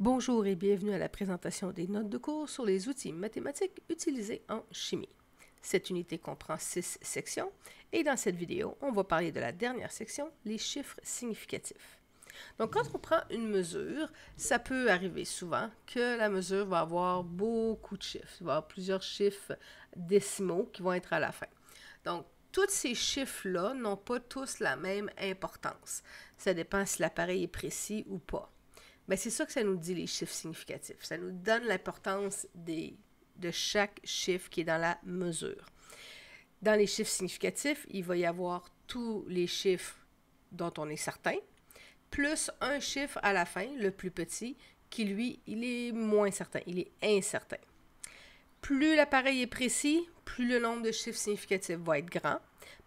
Bonjour et bienvenue à la présentation des notes de cours sur les outils mathématiques utilisés en chimie. Cette unité comprend six sections et dans cette vidéo, on va parler de la dernière section, les chiffres significatifs. Donc quand on prend une mesure, ça peut arriver souvent que la mesure va avoir beaucoup de chiffres, va avoir plusieurs chiffres décimaux qui vont être à la fin. Donc tous ces chiffres-là n'ont pas tous la même importance. Ça dépend si l'appareil est précis ou pas. Ben, c'est ça que ça nous dit, les chiffres significatifs. Ça nous donne l'importance de chaque chiffre qui est dans la mesure. Dans les chiffres significatifs, il va y avoir tous les chiffres dont on est certain, plus un chiffre à la fin, le plus petit, qui lui, il est moins certain, il est incertain. Plus l'appareil est précis, plus le nombre de chiffres significatifs va être grand,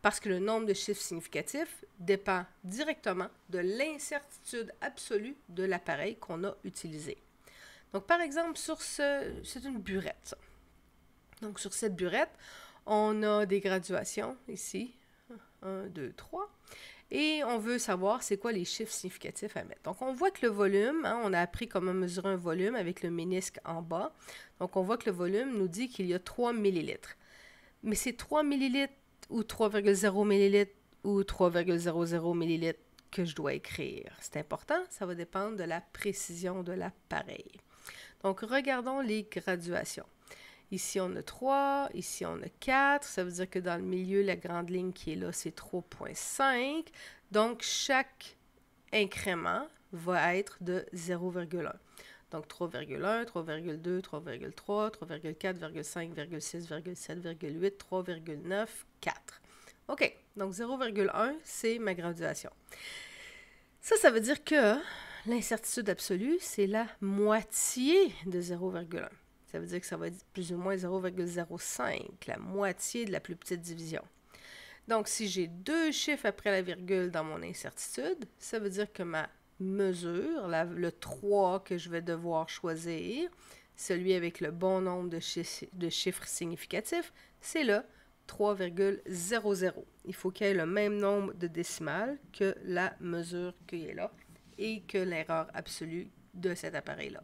parce que le nombre de chiffres significatifs dépend directement de l'incertitude absolue de l'appareil qu'on a utilisé. Donc, par exemple, sur ce, c'est une burette. Donc, sur cette burette, on a des graduations ici. 1, 2, 3. Et on veut savoir c'est quoi les chiffres significatifs à mettre. Donc, on voit que le volume, hein, on a appris comment mesurer un volume avec le ménisque en bas. Donc, on voit que le volume nous dit qu'il y a 3 millilitres mais c'est 3 ml ou 3,0 ml ou 3,00 ml que je dois écrire. C'est important, ça va dépendre de la précision de l'appareil. Donc, regardons les graduations. Ici, on a 3, ici, on a 4. Ça veut dire que dans le milieu, la grande ligne qui est là, c'est 3,5. Donc, chaque incrément va être de 0,1. Donc 3,1, 3,2, 3,3, 3,4, 5,6, 3,9, 4. OK, donc 0,1, c'est ma graduation. Ça, ça veut dire que l'incertitude absolue, c'est la moitié de 0,1. Ça veut dire que ça va être plus ou moins 0,05, la moitié de la plus petite division. Donc, si j'ai deux chiffres après la virgule dans mon incertitude, ça veut dire que ma mesure, le 3 que je vais devoir choisir, celui avec le bon nombre de, de chiffres significatifs, c'est le 3,00. Il faut qu'il y ait le même nombre de décimales que la mesure qui est là et que l'erreur absolue de cet appareil-là.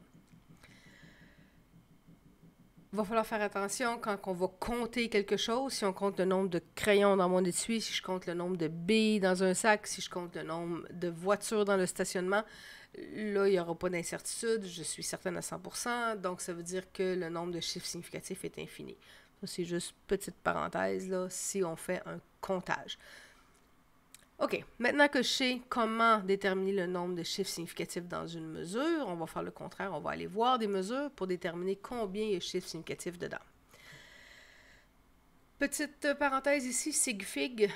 Il va falloir faire attention quand on va compter quelque chose, si on compte le nombre de crayons dans mon étui, si je compte le nombre de billes dans un sac, si je compte le nombre de voitures dans le stationnement, là, il n'y aura pas d'incertitude, je suis certaine à 100%, donc ça veut dire que le nombre de chiffres significatifs est infini. C'est juste petite parenthèse, là, si on fait un comptage. OK, maintenant que je sais comment déterminer le nombre de chiffres significatifs dans une mesure, on va faire le contraire, on va aller voir des mesures pour déterminer combien il y a de chiffres significatifs dedans. Petite parenthèse ici, sigfig,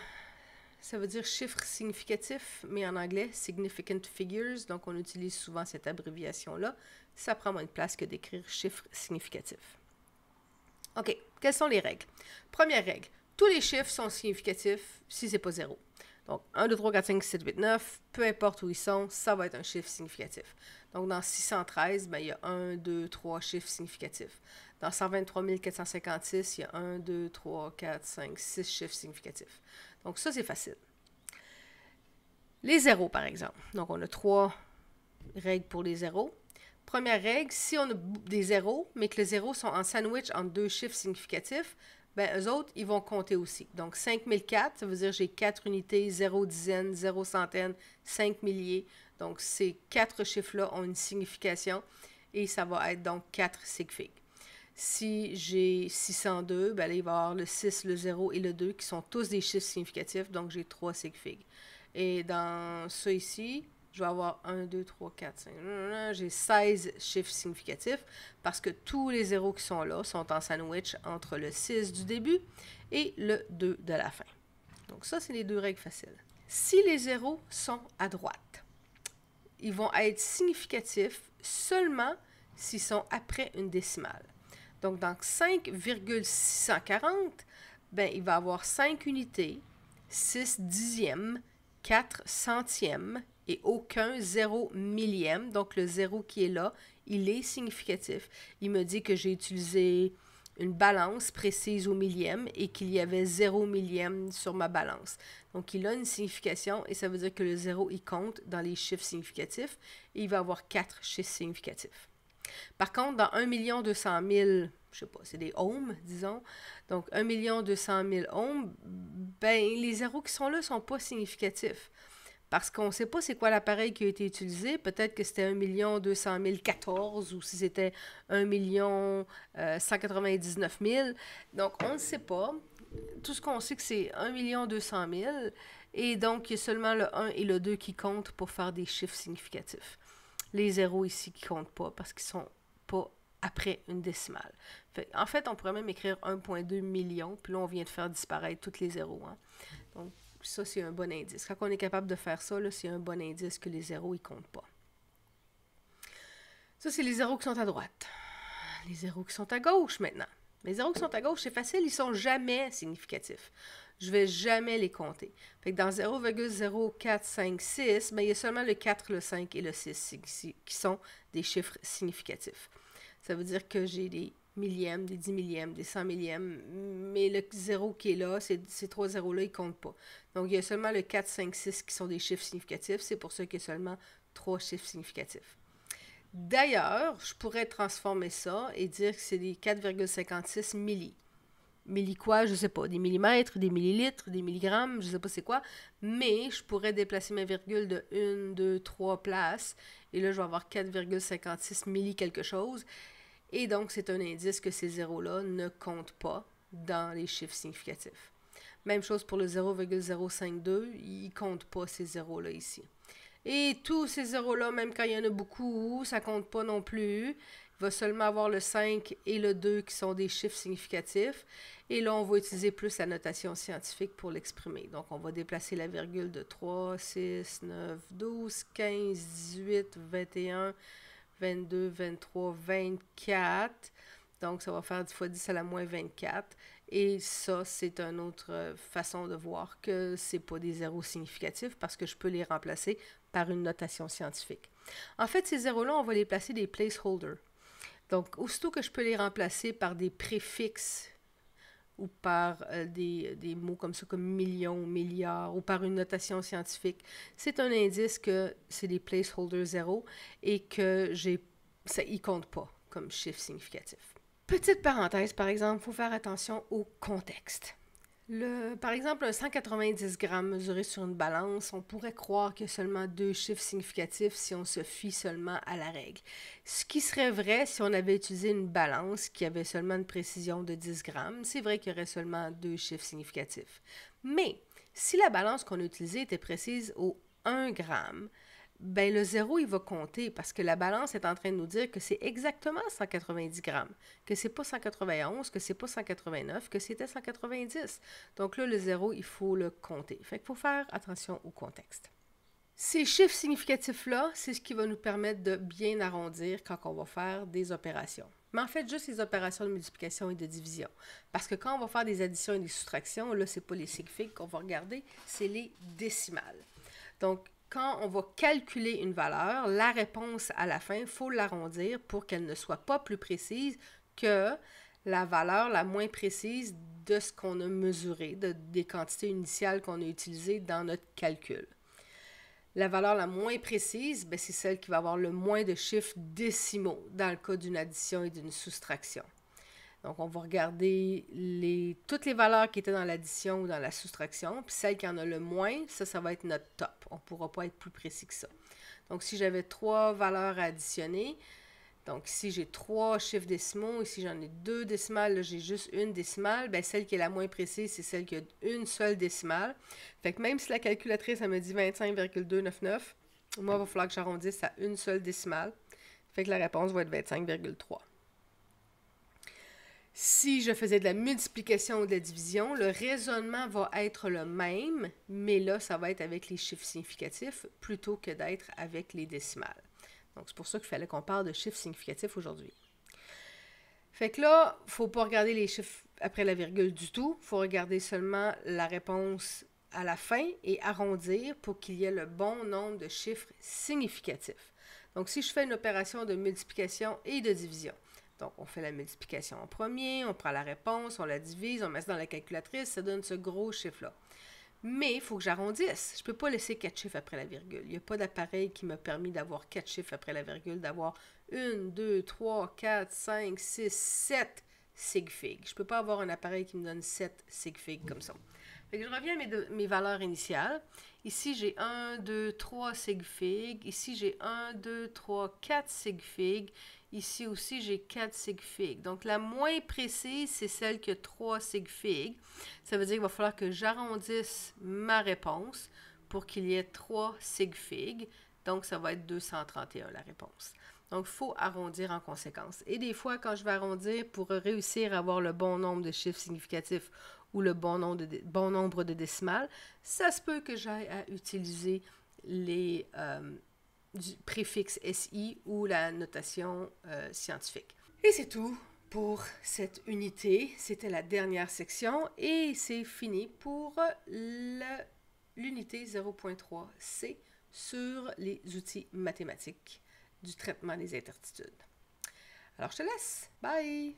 ça veut dire chiffre significatif, mais en anglais, significant figures, donc on utilise souvent cette abréviation-là. Ça prend moins de place que d'écrire chiffre significatif. OK, quelles sont les règles? Première règle, tous les chiffres sont significatifs si n'est pas zéro. Donc 1, 2, 3, 4, 5, 6, 7, 8, 9, peu importe où ils sont, ça va être un chiffre significatif. Donc dans 613, ben, il y a 1, 2, 3 chiffres significatifs. Dans 123 456, il y a 1, 2, 3, 4, 5, 6 chiffres significatifs. Donc ça, c'est facile. Les zéros, par exemple. Donc on a trois règles pour les zéros. Première règle, si on a des zéros, mais que les zéros sont en sandwich entre deux chiffres significatifs, ben eux autres, ils vont compter aussi. Donc 5004, ça veut dire j'ai 4 unités, 0 dizaines, 0 centaines, 5 milliers. Donc ces quatre chiffres-là ont une signification et ça va être donc 4 sig Si j'ai 602, ben là, il va y avoir le 6, le 0 et le 2 qui sont tous des chiffres significatifs, donc j'ai 3 sig Et dans ceux ici, je vais avoir 1, 2, 3, 4, 5. J'ai 16 chiffres significatifs parce que tous les zéros qui sont là sont en sandwich entre le 6 du début et le 2 de la fin. Donc ça, c'est les deux règles faciles. Si les zéros sont à droite, ils vont être significatifs seulement s'ils sont après une décimale. Donc dans 5,640, ben, il va avoir 5 unités, 6 dixièmes, 4 centièmes et aucun zéro millième. Donc le zéro qui est là, il est significatif. Il me dit que j'ai utilisé une balance précise au millième et qu'il y avait zéro millième sur ma balance. Donc, il a une signification et ça veut dire que le zéro, il compte dans les chiffres significatifs et il va avoir quatre chiffres significatifs. Par contre, dans 1 200 000, je sais pas, c'est des ohms, disons, donc 1 200 000 ohms, ben, les zéros qui sont là ne sont pas significatifs parce qu'on ne sait pas c'est quoi l'appareil qui a été utilisé. Peut-être que c'était 1 200 014 ou si c'était 1 199 000. Donc, on ne sait pas. Tout ce qu'on sait, que c'est 1 200 000. Et donc, il y a seulement le 1 et le 2 qui comptent pour faire des chiffres significatifs. Les zéros ici qui comptent pas parce qu'ils ne sont pas après une décimale. en fait, on pourrait même écrire 1,2 million, puis là, on vient de faire disparaître toutes les zéros. Hein. Donc, puis ça, c'est un bon indice. Quand on est capable de faire ça, c'est un bon indice que les zéros, ils comptent pas. Ça, c'est les zéros qui sont à droite. Les zéros qui sont à gauche maintenant. Les zéros qui sont à gauche, c'est facile, ils sont jamais significatifs. Je vais jamais les compter. Fait dans 0,0456, ben, il y a seulement le 4, le 5 et le 6 qui sont des chiffres significatifs. Ça veut dire que j'ai des millièmes, des dix millièmes, des cent millièmes, mais le zéro qui est là, ces, ces trois zéros-là, ils comptent pas. Donc, il y a seulement le 4, 5, 6 qui sont des chiffres significatifs. C'est pour ça qu'il y a seulement trois chiffres significatifs. D'ailleurs, je pourrais transformer ça et dire que c'est des 4,56 milli. Milli quoi, je sais pas, des millimètres, des millilitres, des milligrammes, je sais pas c'est quoi, mais je pourrais déplacer ma virgule de 1, 2, 3 places, et là je vais avoir 4,56 milli quelque chose, et donc, c'est un indice que ces zéros-là ne comptent pas dans les chiffres significatifs. Même chose pour le 0,052, il ne compte pas ces zéros-là ici. Et tous ces zéros-là, même quand il y en a beaucoup, ça ne compte pas non plus. Il va seulement avoir le 5 et le 2 qui sont des chiffres significatifs. Et là, on va utiliser plus la notation scientifique pour l'exprimer. Donc, on va déplacer la virgule de 3, 6, 9, 12, 15, 18, 21, 22, 23, 24. Donc, ça va faire 10 fois 10 à la moins 24. Et ça, c'est une autre euh, façon de voir que ce n'est pas des zéros significatifs parce que je peux les remplacer par une notation scientifique. En fait, ces zéros-là, on va les placer des placeholders. Donc, aussitôt que je peux les remplacer par des préfixes ou par euh, des, des, mots comme ça, comme millions, milliards, ou par une notation scientifique, c'est un indice que c'est des placeholders zéro et que j'ai, ça y compte pas comme chiffre significatif. Petite parenthèse, par exemple, il faut faire attention au contexte par exemple, un 190 grammes mesuré sur une balance, on pourrait croire que seulement deux chiffres significatifs si on se fie seulement à la règle. Ce qui serait vrai si on avait utilisé une balance qui avait seulement une précision de 10 grammes, c'est vrai qu'il y aurait seulement deux chiffres significatifs. Mais si la balance qu'on a utilisée était précise au 1 gramme, ben le zéro, il va compter parce que la balance est en train de nous dire que c'est exactement 190 grammes, que c'est pas 191, que c'est pas 189, que c'était 190. Donc là, le zéro, il faut le compter. Fait qu'il faut faire attention au contexte. Ces chiffres significatifs-là, c'est ce qui va nous permettre de bien arrondir quand on va faire des opérations. Mais en fait, juste les opérations de multiplication et de division. Parce que quand on va faire des additions et des soustractions, là, c'est pas les signifiques qu'on va regarder, c'est les décimales. Donc, quand on va calculer une valeur, la réponse à la fin, il faut l'arrondir pour qu'elle ne soit pas plus précise que la valeur la moins précise de ce qu'on a mesuré, de, des quantités initiales qu'on a utilisées dans notre calcul. La valeur la moins précise, ben, c'est celle qui va avoir le moins de chiffres décimaux dans le cas d'une addition et d'une soustraction. Donc, on va regarder toutes les valeurs qui étaient dans l'addition ou dans la soustraction, puis celle qui en a le moins, ça, ça va être notre top. On ne pourra pas être plus précis que ça. Donc, si j'avais trois valeurs à additionner, donc si j'ai trois chiffres décimaux, et si j'en ai deux décimales, j'ai juste une décimale, bien, celle qui est la moins précise, c'est celle qui a une seule décimale. Fait que même si la calculatrice, elle me dit 25,299, moi, il va falloir que j'arrondisse à une seule décimale. Fait que la réponse va être 25,3. Si je faisais de la multiplication ou de la division, le raisonnement va être le même, mais là, ça va être avec les chiffres significatifs plutôt que d'être avec les décimales. Donc, c'est pour ça qu'il fallait qu'on parle de chiffres significatifs aujourd'hui. Fait que là, il ne faut pas regarder les chiffres après la virgule du tout. Il faut regarder seulement la réponse à la fin et arrondir pour qu'il y ait le bon nombre de chiffres significatifs. Donc, si je fais une opération de multiplication et de division, donc, on fait la multiplication en premier, on prend la réponse, on la divise, on met ça dans la calculatrice, ça donne ce gros chiffre-là. Mais il faut que j'arrondisse. Je ne peux pas laisser quatre chiffres après la virgule. Il n'y a pas d'appareil qui m'a permis d'avoir quatre chiffres après la virgule, d'avoir 1, 2, 3, 4, 5, 6, 7 sig figs. Je ne peux pas avoir un appareil qui me donne 7 sig figs comme ça. Fait que je reviens à mes, mes valeurs initiales. Ici, j'ai 1, 2, 3 sig figs. Ici, j'ai 1, 2, 3, 4 sig figs. Ici aussi, j'ai 4 sig figs. Donc, la moins précise, c'est celle qui a 3 sig figs. Ça veut dire qu'il va falloir que j'arrondisse ma réponse pour qu'il y ait 3 sig figs. Donc, ça va être 231 la réponse. Donc, il faut arrondir en conséquence. Et des fois, quand je vais arrondir pour réussir à avoir le bon nombre de chiffres significatifs ou le bon nombre de, décimales, ça se peut que j'aille à utiliser les, euh, du préfixe SI ou la notation euh, scientifique. Et c'est tout pour cette unité. C'était la dernière section et c'est fini pour l'unité 0.3C sur les outils mathématiques du traitement des incertitudes. Alors je te laisse. Bye!